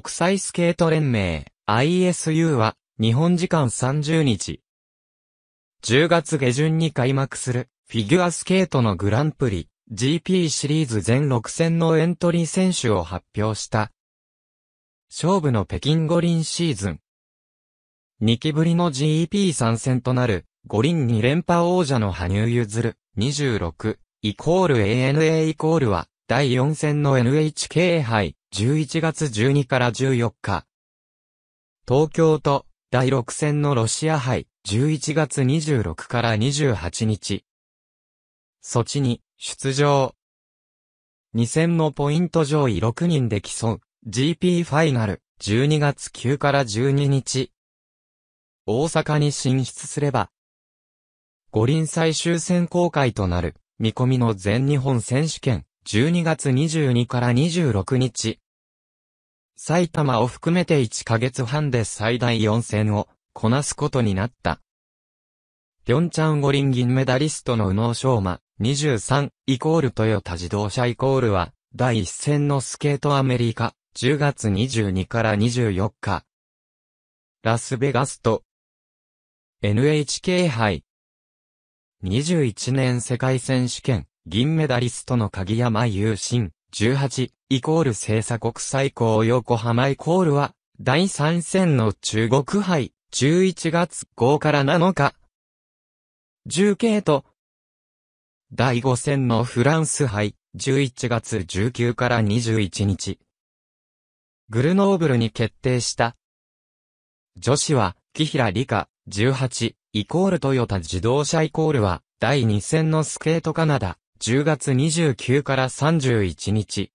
国際スケート連盟 ISU は日本時間30日10月下旬に開幕するフィギュアスケートのグランプリ GP シリーズ全6戦のエントリー選手を発表した。勝負の北京五輪シーズン。2期ぶりの GP 参戦となる五輪2連覇王者の羽生結弦26イコール ANA イコールは第4戦の NHK 杯11月12から14日。東京都、第6戦のロシア杯、11月26から28日。措ちに、出場。2戦のポイント上位6人で競う、GP ファイナル、12月9から12日。大阪に進出すれば、五輪最終選考会となる、見込みの全日本選手権、12月22から26日。埼玉を含めて1ヶ月半で最大4戦をこなすことになった。ピョンチャン五輪銀メダリストの宇野昌磨23イコールトヨタ自動車イコールは第1戦のスケートアメリカ10月22から24日ラスベガスと NHK 杯21年世界選手権銀メダリストの鍵山優真18、イコール精査国際港横浜イコールは、第3戦の中国杯、11月5から7日。10系と、第5戦のフランス杯、11月19から21日。グルノーブルに決定した。女子は、木平理香、18、イコールトヨタ自動車イコールは、第2戦のスケートカナダ、10月29から31日。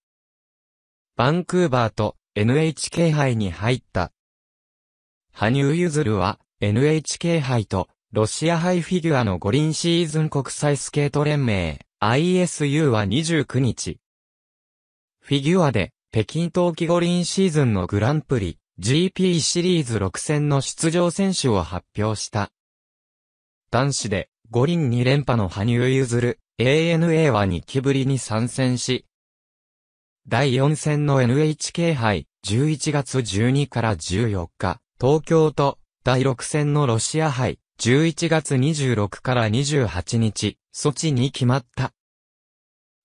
バンクーバーと NHK 杯に入った。羽生結弦は NHK 杯とロシア杯フィギュアの五輪シーズン国際スケート連盟 ISU は29日。フィギュアで北京冬季五輪シーズンのグランプリ GP シリーズ6戦の出場選手を発表した。男子で五輪2連覇の羽生結弦、ANA は2期ぶりに参戦し、第4戦の NHK 杯、11月12から14日、東京と、第6戦のロシア杯、11月26から28日、措置に決まった。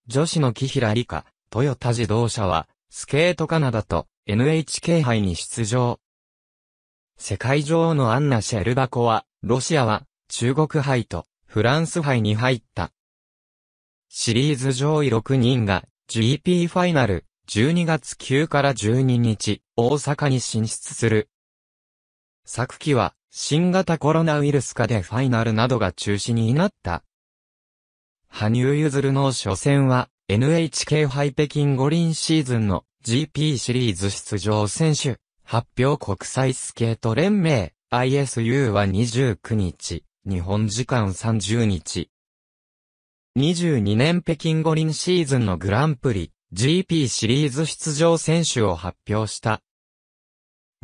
女子の木平理香、トヨタ自動車は、スケートカナダと NHK 杯に出場。世界女王のアンナ・シェルバコは、ロシアは中国杯とフランス杯に入った。シリーズ上位6人が GP ファイナル12月9から12日大阪に進出する。昨季は新型コロナウイルス化でファイナルなどが中止になった。羽生結弦の初戦は NHK 杯北京五輪シーズンの GP シリーズ出場選手発表国際スケート連盟 ISU は29日、日本時間30日、2022年北京五輪シーズンのグランプリ GP シリーズ出場選手を発表した。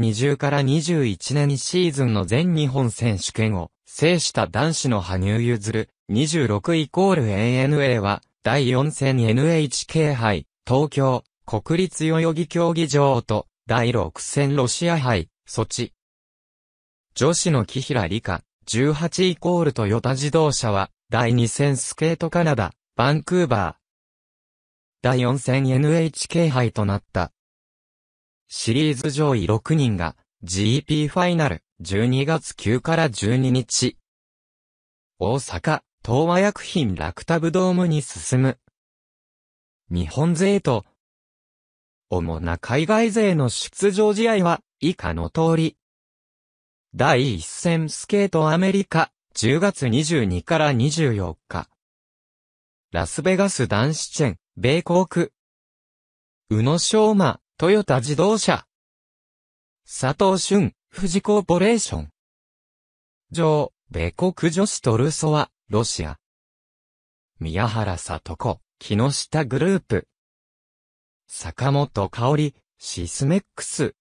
20から21年シーズンの全日本選手権を制した男子の羽生結弦26イコール ANA は第4戦 NHK 杯東京国立代々木競技場と第6戦ロシア杯措置。女子の木平理香18イコールトヨタ自動車は第2戦スケートカナダ、バンクーバー。第4戦 NHK 杯となった。シリーズ上位6人が GP ファイナル12月9から12日。大阪、東和薬品ラクタブドームに進む。日本勢と、主な海外勢の出場試合は以下の通り。第1戦スケートアメリカ、10月22から24日。ラスベガス男子チェン、米国空。宇野昌磨、トヨタ自動車。佐藤俊、富士コーポレーション。上、米国女子トルソワ、ロシア。宮原里子、木下グループ。坂本香織、シスメックス。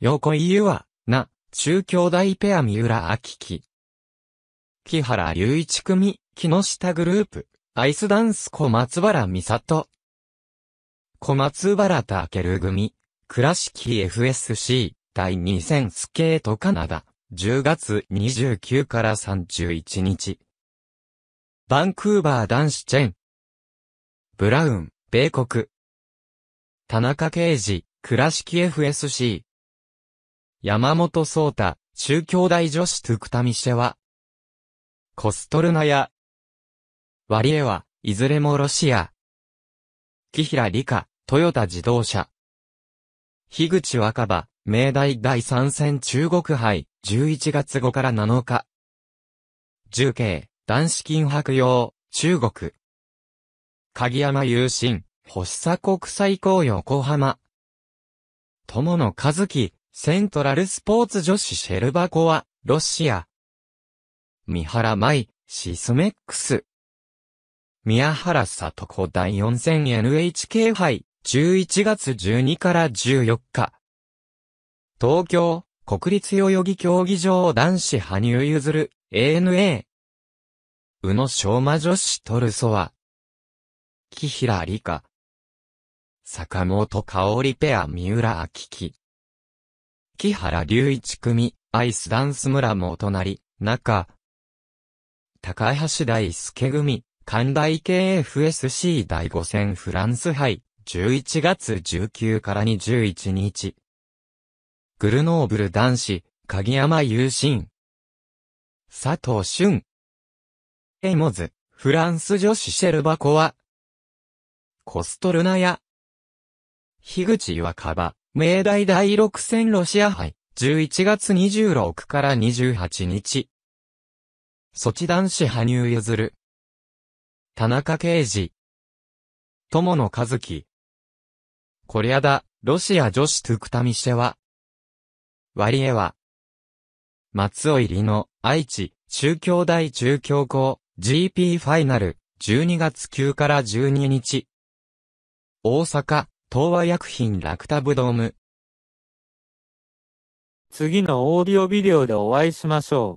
横井優は、な、中京大ペア三浦明樹。木原隆一組、木下グループ、アイスダンス小松原美里。小松原る組、倉敷 FSC、第2戦スケートカナダ、10月29から31日。バンクーバー男子チェン。ブラウン、米国。田中啓治、倉敷 FSC。山本聡太、中京大女子トゥクタミシェワ、コストルナや、ワリエは、いずれもロシア。木平理香、トヨタ自動車。樋口若葉、明大第3戦中国杯、11月5から7日。重慶、男子金白用、中国。鍵山優心、星佐国際校横浜。友野和樹、セントラルスポーツ女子シェルバコは、ロシア。三原舞、シスメックス。宮原里子第4戦 n h k 杯、11月12から14日。東京、国立代々木競技場男子羽生譲る、ANA。宇野昌磨女子トルソワ。木平理香。坂本香織ペア三浦明樹。木原隆一組、アイスダンス村もお隣、中、高橋大輔組、関大 KFSC 第5戦フランス杯、11月19から21日。グルノーブル男子、鍵山優真。佐藤俊。エモズ、フランス女子シェルバコワ。コストルナヤ。樋口岩川、明大第6戦ロシア杯、11月26から28日。ソチ男子羽生結弦。田中啓二。友野和樹。こりゃだ、ロシア女子トゥクタミシェワ。ワリエワ。松尾入りの、愛知、中京大中京校、GP ファイナル、12月9から12日。大阪、東和薬品ラクタブドーム。次のオーディオビデオでお会いしましょう。